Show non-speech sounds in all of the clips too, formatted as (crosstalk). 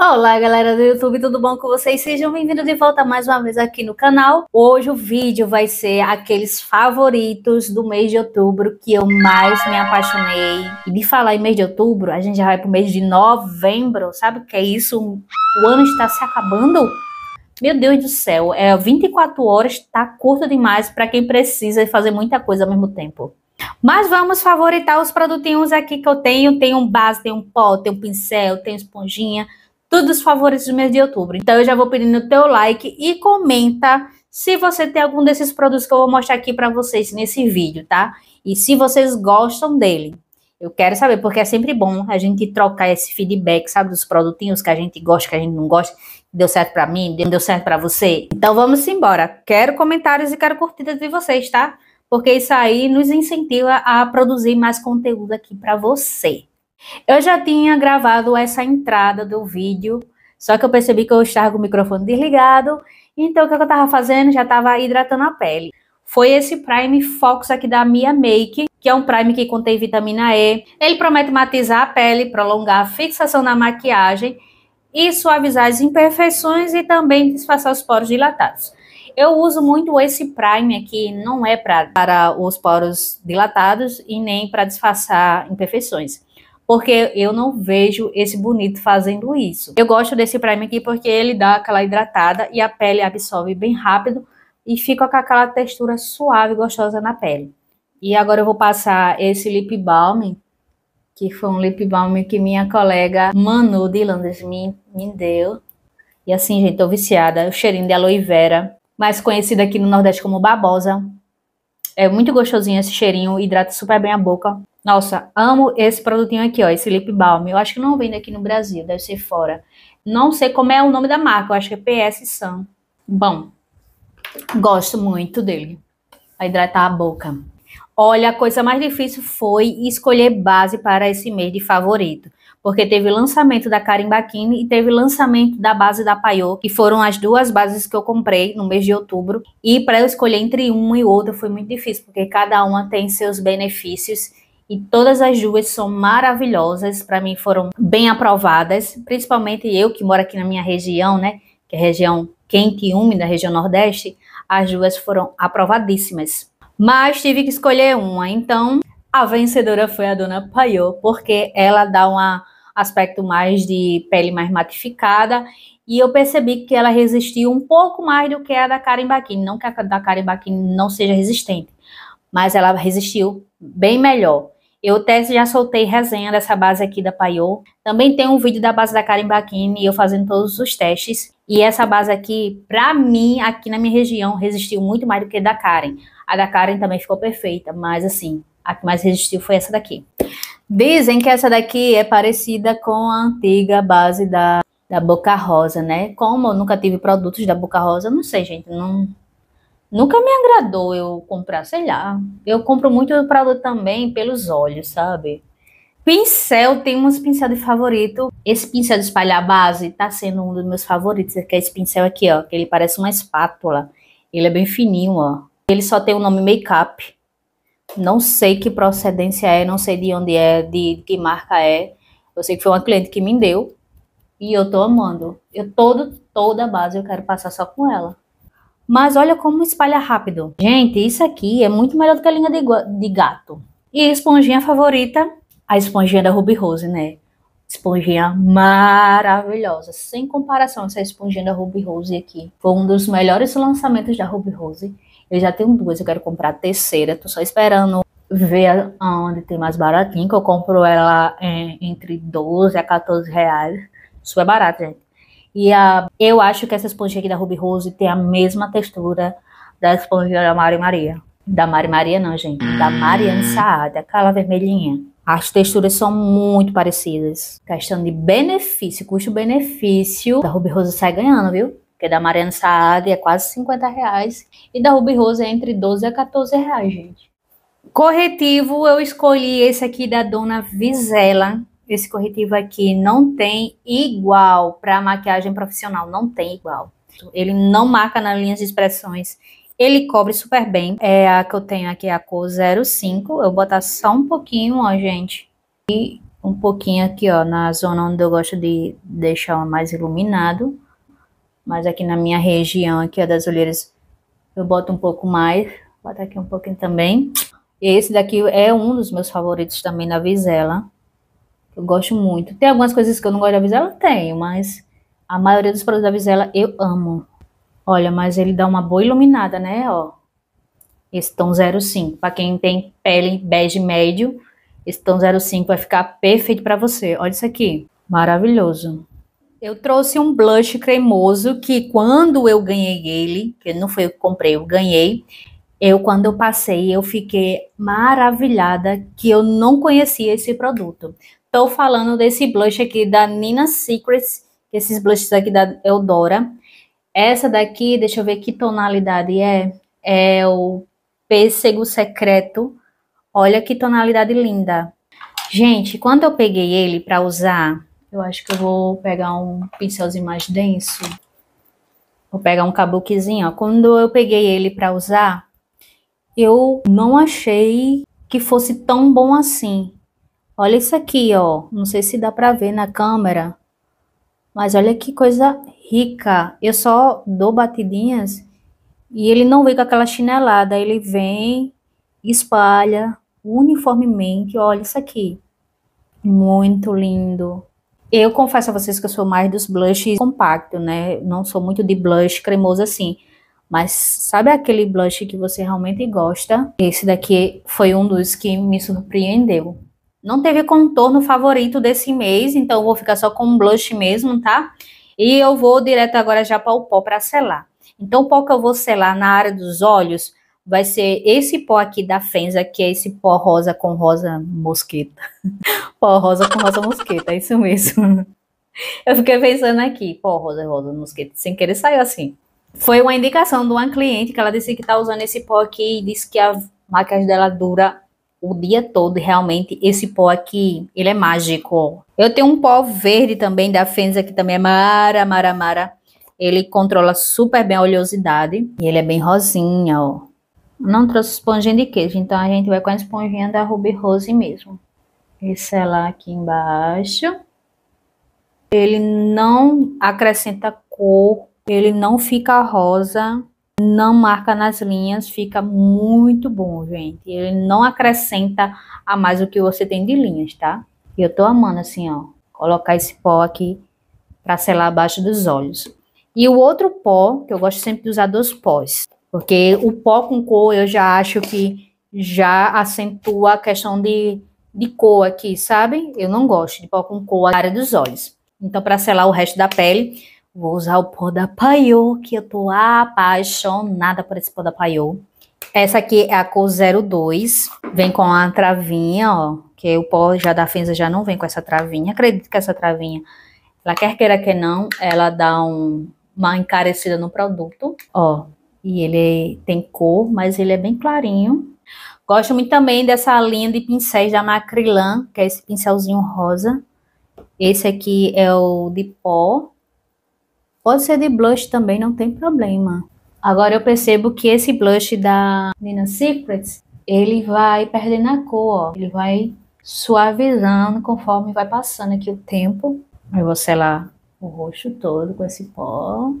Olá, galera do YouTube, tudo bom com vocês? Sejam bem-vindos de volta mais uma vez aqui no canal. Hoje o vídeo vai ser aqueles favoritos do mês de outubro que eu mais me apaixonei. E de falar em mês de outubro, a gente já vai pro mês de novembro. Sabe o que é isso? O ano está se acabando? Meu Deus do céu, é 24 horas, tá curto demais para quem precisa fazer muita coisa ao mesmo tempo. Mas vamos favoritar os produtinhos aqui que eu tenho. Tenho um base, tenho um pó, tenho um pincel, tenho esponjinha todos os favores do mês de outubro. Então eu já vou pedindo o teu like e comenta se você tem algum desses produtos que eu vou mostrar aqui para vocês nesse vídeo, tá? E se vocês gostam dele. Eu quero saber, porque é sempre bom a gente trocar esse feedback, sabe, dos produtinhos que a gente gosta, que a gente não gosta, deu certo para mim, deu certo para você. Então vamos embora. Quero comentários e quero curtidas de vocês, tá? Porque isso aí nos incentiva a produzir mais conteúdo aqui para você. Eu já tinha gravado essa entrada do vídeo, só que eu percebi que eu estava com o microfone desligado, então o que é eu estava fazendo? Já estava hidratando a pele. Foi esse Prime Fox aqui da Mia Make, que é um prime que contém vitamina E. Ele promete matizar a pele, prolongar a fixação da maquiagem e suavizar as imperfeições e também disfarçar os poros dilatados. Eu uso muito esse prime aqui, não é pra, para os poros dilatados e nem para disfarçar imperfeições porque eu não vejo esse bonito fazendo isso. Eu gosto desse prime aqui porque ele dá aquela hidratada e a pele absorve bem rápido e fica com aquela textura suave e gostosa na pele. E agora eu vou passar esse lip balm, que foi um lip balm que minha colega Manu de Landes me, me deu. E assim, gente, tô viciada. O cheirinho de aloe vera, mais conhecido aqui no Nordeste como babosa. É muito gostosinho esse cheirinho, hidrata super bem a boca. Nossa, amo esse produtinho aqui, ó, esse lip balm. Eu acho que não vende aqui no Brasil, deve ser fora. Não sei como é o nome da marca, eu acho que é PS Sun. Bom, gosto muito dele. Vai hidratar a boca. Olha, a coisa mais difícil foi escolher base para esse mês de favorito. Porque teve lançamento da Karim Bakini e teve lançamento da base da Paiô, que foram as duas bases que eu comprei no mês de outubro. E para eu escolher entre uma e outra foi muito difícil, porque cada uma tem seus benefícios e todas as duas são maravilhosas, para mim foram bem aprovadas, principalmente eu que moro aqui na minha região, né, que é região quente e úmida, região Nordeste, as duas foram aprovadíssimas. Mas tive que escolher uma, então a vencedora foi a dona Paiô, porque ela dá um aspecto mais de pele mais matificada e eu percebi que ela resistiu um pouco mais do que a da Karen Bakini, não que a da Karen Bakini não seja resistente, mas ela resistiu bem melhor. Eu até já soltei resenha dessa base aqui da Paiô. Também tem um vídeo da base da Karen Bakini, eu fazendo todos os testes. E essa base aqui, pra mim, aqui na minha região, resistiu muito mais do que a da Karen. A da Karen também ficou perfeita, mas assim, a que mais resistiu foi essa daqui. Dizem que essa daqui é parecida com a antiga base da, da Boca Rosa, né? Como eu nunca tive produtos da Boca Rosa, não sei, gente, não Nunca me agradou eu comprar, sei lá. Eu compro muito produto também pelos olhos, sabe? Pincel, tem umas pincel de favorito. Esse pincel de espalhar base tá sendo um dos meus favoritos, é que é esse pincel aqui, ó, que ele parece uma espátula. Ele é bem fininho, ó. Ele só tem o nome Makeup. Não sei que procedência é, não sei de onde é, de que marca é. Eu sei que foi uma cliente que me deu e eu tô amando. Eu todo toda a base eu quero passar só com ela. Mas olha como espalha rápido. Gente, isso aqui é muito melhor do que a linha de, de gato. E a esponjinha favorita, a esponjinha da Ruby Rose, né? Esponjinha maravilhosa, sem comparação essa esponjinha da Ruby Rose aqui. Foi um dos melhores lançamentos da Ruby Rose. Eu já tenho duas, eu quero comprar a terceira. Tô só esperando ver onde tem mais baratinho, que eu compro ela em, é, entre 12 a 14 reais. Isso é barato, gente. E a, eu acho que essa esponja aqui da Ruby Rose tem a mesma textura da esponja da Mari Maria. Da Mari Maria não, gente. Da hum. Mariana Saada, aquela vermelhinha. As texturas são muito parecidas. Questão de benefício, custo-benefício. Da Ruby Rose sai ganhando, viu? Porque da Mariana Saad é quase 50 reais. E da Ruby Rose é entre 12 a 14 reais, gente. Corretivo, eu escolhi esse aqui da Dona Vizela, esse corretivo aqui não tem igual para maquiagem profissional, não tem igual. Ele não marca nas linhas de expressões. Ele cobre super bem. É a que eu tenho aqui, a cor 05. Eu vou botar só um pouquinho, ó, gente. E um pouquinho aqui, ó, na zona onde eu gosto de deixar mais iluminado. Mas aqui na minha região, aqui, ó, das olheiras, eu boto um pouco mais. Bota aqui um pouquinho também. Esse daqui é um dos meus favoritos também na Visela. Eu gosto muito. Tem algumas coisas que eu não gosto da Vizela? Tenho, mas a maioria dos produtos da Vizela eu amo. Olha, mas ele dá uma boa iluminada, né? Ó, esse tom 05. Para quem tem pele bege médio, esse tom 05 vai ficar perfeito para você. Olha isso aqui. Maravilhoso. Eu trouxe um blush cremoso que quando eu ganhei ele, que não foi eu que comprei, eu ganhei. Eu, quando eu passei, eu fiquei maravilhada que eu não conhecia esse produto. Estou falando desse blush aqui da Nina Secrets, esses blushes aqui da Eudora. Essa daqui, deixa eu ver que tonalidade é. É o Pêssego Secreto. Olha que tonalidade linda. Gente, quando eu peguei ele para usar, eu acho que eu vou pegar um pincelzinho mais denso. Vou pegar um kabukizinho, ó. Quando eu peguei ele para usar, eu não achei que fosse tão bom assim. Olha isso aqui, ó. Não sei se dá para ver na câmera. Mas olha que coisa rica. Eu só dou batidinhas e ele não vem com aquela chinelada. Ele vem, espalha uniformemente. Olha isso aqui. Muito lindo. Eu confesso a vocês que eu sou mais dos blushes compactos, né? Não sou muito de blush cremoso assim. Mas sabe aquele blush que você realmente gosta? Esse daqui foi um dos que me surpreendeu. Não teve contorno favorito desse mês, então vou ficar só com um blush mesmo, tá? E eu vou direto agora já para o pó para selar. Então o pó que eu vou selar na área dos olhos vai ser esse pó aqui da Fenza, que é esse pó rosa com rosa mosqueta. (laughs) pó rosa com rosa mosqueta, é isso mesmo. (laughs) Eu fiquei pensando aqui, pó rosa, rosa mosqueta, sem querer saiu assim. Foi uma indicação de uma cliente que ela disse que tá usando esse pó aqui e disse que a maquiagem dela dura o dia todo. Realmente, esse pó aqui, ele é mágico. Eu tenho um pó verde também da Fenza, que também é mara, mara, mara. Ele controla super bem a oleosidade. E ele é bem rosinha, ó. Não trouxe esponjinha de queijo, então a gente vai com a esponjinha da Ruby Rose mesmo. Esse é lá aqui embaixo. Ele não acrescenta cor, ele não fica rosa não marca nas linhas, fica muito bom, gente. Ele não acrescenta a mais o que você tem de linhas, tá? E eu tô amando assim, ó, colocar esse pó aqui para selar abaixo dos olhos. E o outro pó, que eu gosto sempre de usar dois pós, porque o pó com cor eu já acho que já acentua a questão de, de cor aqui, sabe? Eu não gosto de pó com cor na área dos olhos. Então, para selar o resto da pele, Vou usar o pó da Paiô, que eu tô apaixonada por esse pó da Paiô. Essa aqui é a cor 02. Vem com a travinha, ó. Que o pó já da Fenza já não vem com essa travinha. Acredito que essa travinha, ela quer queira que não, ela dá um, uma encarecida no produto. Ó, e ele tem cor, mas ele é bem clarinho. Gosto muito também dessa linha de pincéis da Macrilan, que é esse pincelzinho rosa. Esse aqui é o de pó, Pode ser de blush também, não tem problema. Agora eu percebo que esse blush da Nina Secrets, ele vai perdendo a cor, ó. Ele vai suavizando conforme vai passando aqui o tempo. Eu vou selar o roxo todo com esse pó.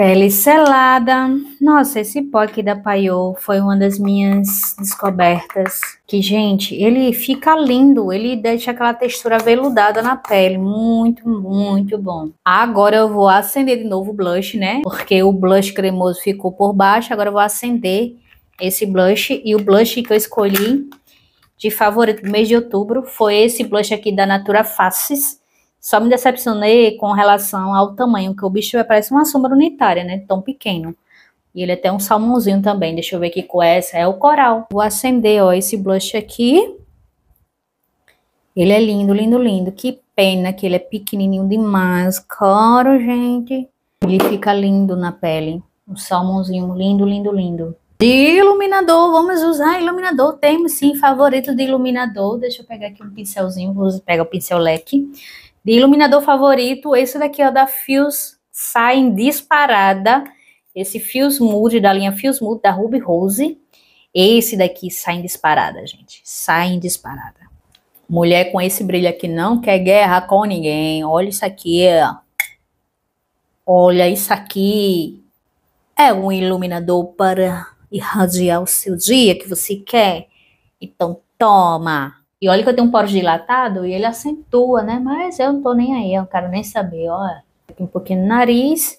Pele selada. Nossa, esse pó aqui da Paiô foi uma das minhas descobertas. Que, gente, ele fica lindo. Ele deixa aquela textura veludada na pele. Muito, muito bom. Agora eu vou acender de novo o blush, né? Porque o blush cremoso ficou por baixo. Agora eu vou acender esse blush. E o blush que eu escolhi de favorito do mês de outubro foi esse blush aqui da Natura Faces só me decepcionei com relação ao tamanho, que o bicho é, parece uma sombra unitária, né? Tão pequeno. E ele é até um salmãozinho também. Deixa eu ver que cor é essa. É o coral. Vou acender, ó, esse blush aqui. Ele é lindo, lindo, lindo. Que pena que ele é pequenininho demais. Coro, gente. Ele fica lindo na pele. Um salmãozinho lindo, lindo, lindo. De iluminador, vamos usar iluminador. Temos sim favorito de iluminador. Deixa eu pegar aqui um pincelzinho. Vou pegar o pincel leque. De iluminador favorito, esse daqui é da Fios Saem Disparada. Esse Fios Mood, da linha Fios Mood, da Ruby Rose. Esse daqui em disparada, gente. em disparada. Mulher com esse brilho aqui não quer guerra com ninguém. Olha isso aqui. Olha isso aqui. É um iluminador para irradiar o seu dia que você quer. Então toma. E olha que eu tenho um poro dilatado e ele acentua, né? Mas eu não tô nem aí, eu não quero nem saber. Ó, aqui um pouquinho no nariz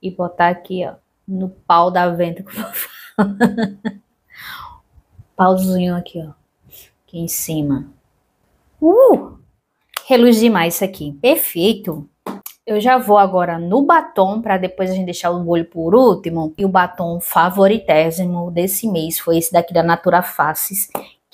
e botar aqui, ó, no pau da venta (laughs) Pauzinho aqui, ó. Aqui em cima. Uh! Reluz demais isso aqui. Perfeito. Eu já vou agora no batom para depois a gente deixar o molho por último. E o batom favoritésimo desse mês foi esse daqui da Natura Faces,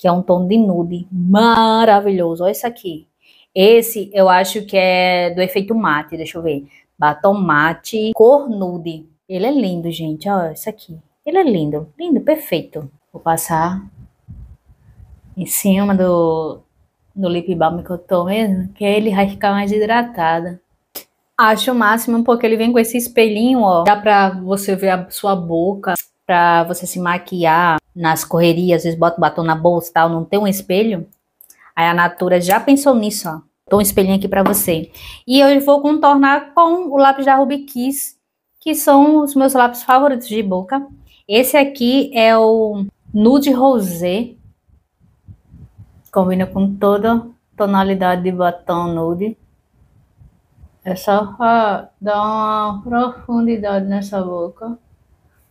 que é um tom de nude maravilhoso. Olha esse aqui. Esse eu acho que é do efeito mate, deixa eu ver. Batom mate, cor nude. Ele é lindo, gente. Olha esse aqui. Ele é lindo, lindo, perfeito. Vou passar em cima do, do lip balm que eu tô mesmo, que ele vai ficar mais hidratada. Acho o máximo porque ele vem com esse espelhinho, ó. Dá pra você ver a sua boca para você se maquiar nas correrias, às vezes bota o batom na bolsa e tal, não tem um espelho. Aí a Natura já pensou nisso, ó. Tô um espelhinho aqui para você. E eu vou contornar com o lápis da Ruby Kiss, que são os meus lápis favoritos de boca. Esse aqui é o Nude Rosé. Combina com toda tonalidade de batom nude. É só dar uma profundidade nessa boca.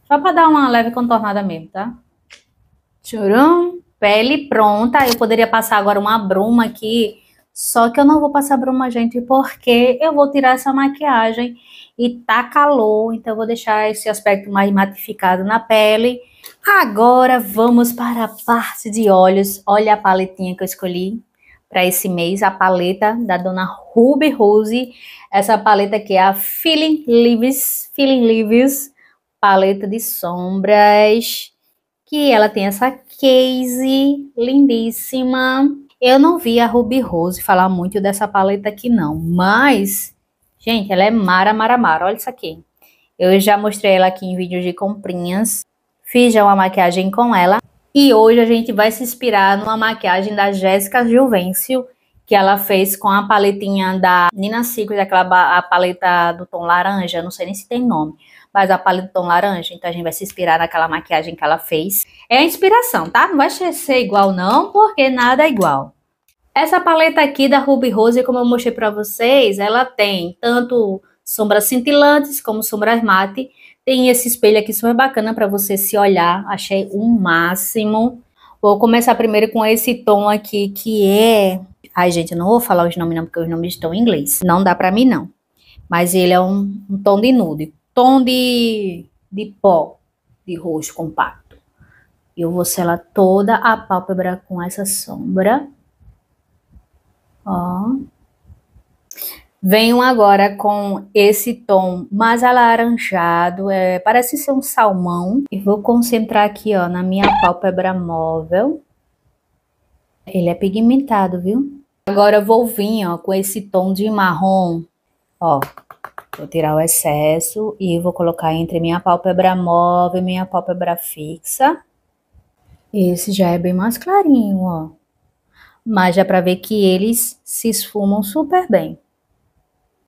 Só para dar uma leve contornada mesmo, tá? Tchurum. Pele pronta. Eu poderia passar agora uma bruma aqui. Só que eu não vou passar bruma, gente, porque eu vou tirar essa maquiagem e tá calor, então eu vou deixar esse aspecto mais matificado na pele. Agora vamos para a parte de olhos. Olha a paletinha que eu escolhi para esse mês, a paleta da dona Ruby Rose. Essa paleta aqui é a Feeling Leaves, Feeling Leaves paleta de sombras, que ela tem essa case lindíssima. Eu não vi a Ruby Rose falar muito dessa paleta aqui não, mas, gente, ela é mara, mara, mara. Olha isso aqui. Eu já mostrei ela aqui em vídeos de comprinhas. Fiz já uma maquiagem com ela. E hoje a gente vai se inspirar numa maquiagem da Jéssica Gilvencio, que ela fez com a paletinha da Nina Secret, aquela a paleta do tom laranja, não sei nem se tem nome mas a paleta de tom laranja, então a gente vai se inspirar naquela maquiagem que ela fez. É a inspiração, tá? Não vai ser igual não, porque nada é igual. Essa paleta aqui da Ruby Rose, como eu mostrei para vocês, ela tem tanto sombras cintilantes como sombras mate. Tem esse espelho aqui super bacana para você se olhar, achei o um máximo. Vou começar primeiro com esse tom aqui, que é... Ai, gente, eu não vou falar os nomes não, porque os nomes estão em inglês. Não dá para mim, não. Mas ele é um, um tom de nude tom de, de pó de roxo compacto. Eu vou selar toda a pálpebra com essa sombra. Ó. Venho agora com esse tom mais alaranjado, é, parece ser um salmão. E vou concentrar aqui, ó, na minha pálpebra móvel. Ele é pigmentado, viu? Agora eu vou vir, ó, com esse tom de marrom, ó, Vou tirar o excesso e vou colocar entre minha pálpebra móvel e minha pálpebra fixa. Esse já é bem mais clarinho, ó. Mas já para ver que eles se esfumam super bem.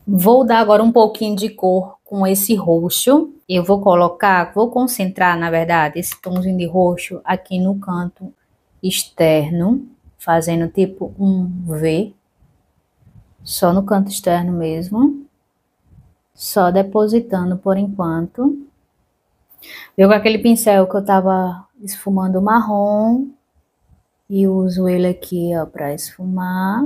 Vou dar agora um pouquinho de cor com esse roxo. Eu vou colocar, vou concentrar, na verdade, esse tomzinho de roxo aqui no canto externo, fazendo tipo um V. Só no canto externo mesmo só depositando por enquanto. Viu com aquele pincel que eu tava esfumando marrom e uso ele aqui, ó, para esfumar.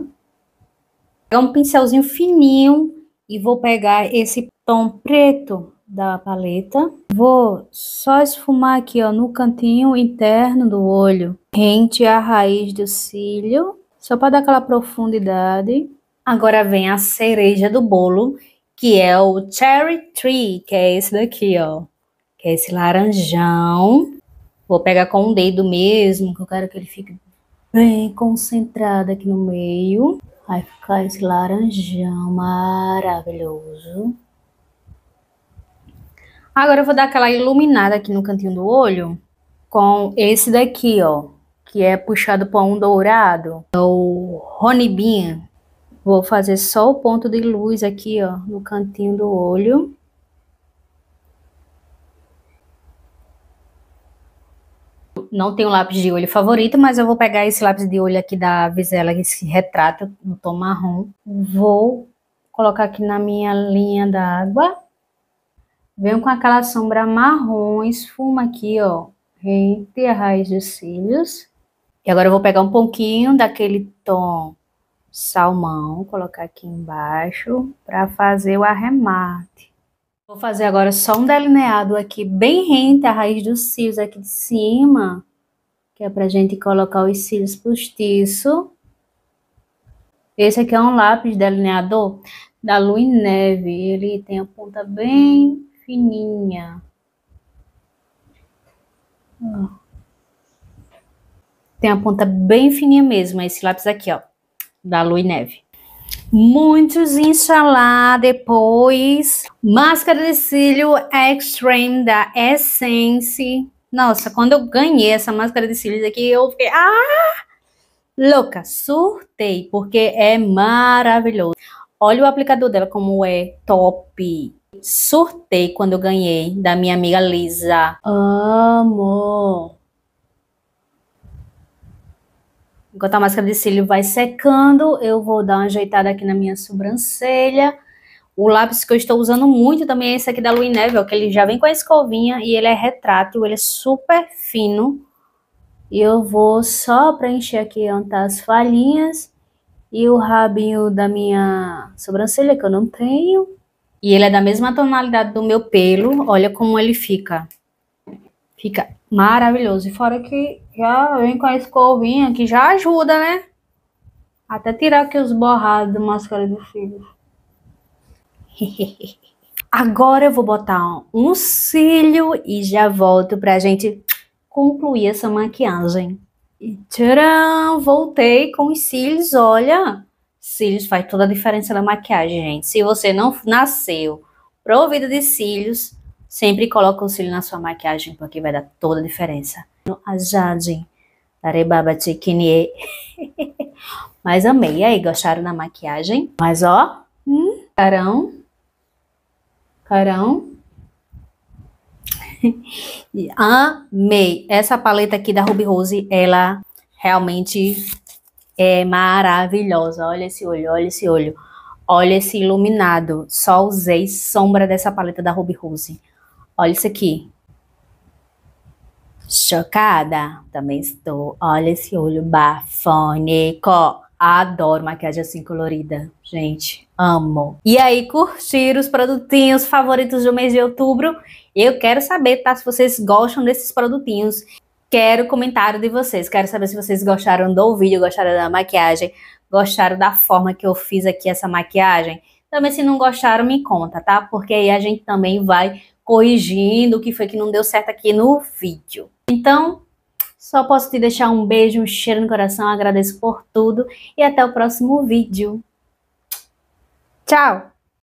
É um pincelzinho fininho e vou pegar esse tom preto da paleta. Vou só esfumar aqui, ó, no cantinho interno do olho, rente à raiz do cílio, só para dar aquela profundidade. Agora vem a cereja do bolo que é o Cherry Tree, que é esse daqui, ó. Que é esse laranjão. Vou pegar com um dedo mesmo, que eu quero que ele fique bem concentrado aqui no meio. Vai ficar esse laranjão maravilhoso. Agora eu vou dar aquela iluminada aqui no cantinho do olho com esse daqui, ó, que é puxado para um dourado, é o Honey Bean. Vou fazer só o ponto de luz aqui, ó, no cantinho do olho. Não tenho lápis de olho favorito, mas eu vou pegar esse lápis de olho aqui da Visela, esse retrato no tom marrom. Vou colocar aqui na minha linha da água. Venho com aquela sombra marrom, esfuma aqui, ó, entre a raiz dos cílios. E agora eu vou pegar um pouquinho daquele tom salmão, colocar aqui embaixo para fazer o arremate. Vou fazer agora só um delineado aqui bem rente à raiz dos cílios aqui de cima, que é pra gente colocar os cílios postiço. Esse aqui é um lápis delineador da Lua Neve, ele tem a ponta bem fininha. Tem a ponta bem fininha mesmo, esse lápis aqui, ó da lua e neve. Muitos, inshallah, depois. Máscara de cílio Extreme da Essence. Nossa, quando eu ganhei essa máscara de cílios aqui, eu fiquei. Ah! Louca, surtei, porque é maravilhoso. Olha o aplicador dela como é top. Surtei quando eu ganhei da minha amiga Lisa. Amo! Enquanto a máscara de cílio vai secando, eu vou dar uma ajeitada aqui na minha sobrancelha. O lápis que eu estou usando muito também é esse aqui da Louis Neville, que ele já vem com a escovinha e ele é retrátil, ele é super fino. E eu vou só preencher aqui as falhinhas e o rabinho da minha sobrancelha, que eu não tenho. E ele é da mesma tonalidade do meu pelo, olha como ele fica. Fica maravilhoso. E fora que já vem com a escovinha que já ajuda, né? Até tirar aqui os borrados da máscara do filho. (laughs) Agora eu vou botar um cílio e já volto pra gente concluir essa maquiagem. E tcharam! Voltei com os cílios, olha! Cílios faz toda a diferença na maquiagem, gente. Se você não nasceu provida de cílios, Sempre coloca o cílio na sua maquiagem, porque vai dar toda a diferença. A Jade, Arebaba Chikinie. (laughs) Mas amei. E aí, gostaram da maquiagem? Mas ó, hum, carão, carão. (laughs) amei. Essa paleta aqui da Ruby Rose, ela realmente é maravilhosa. Olha esse olho, olha esse olho. Olha esse iluminado. Só usei sombra dessa paleta da Ruby Rose. Olha isso aqui. Chocada? Também estou. Olha esse olho bafônico. Adoro maquiagem assim colorida, gente. Amo. E aí, curtiram os produtinhos favoritos do mês de outubro? Eu quero saber, tá? Se vocês gostam desses produtinhos. Quero comentário de vocês. Quero saber se vocês gostaram do vídeo, gostaram da maquiagem, gostaram da forma que eu fiz aqui essa maquiagem. Também se não gostaram, me conta, tá? Porque aí a gente também vai corrigindo o que foi que não deu certo aqui no vídeo. Então, só posso te deixar um beijo, um cheiro no coração, agradeço por tudo e até o próximo vídeo. Tchau!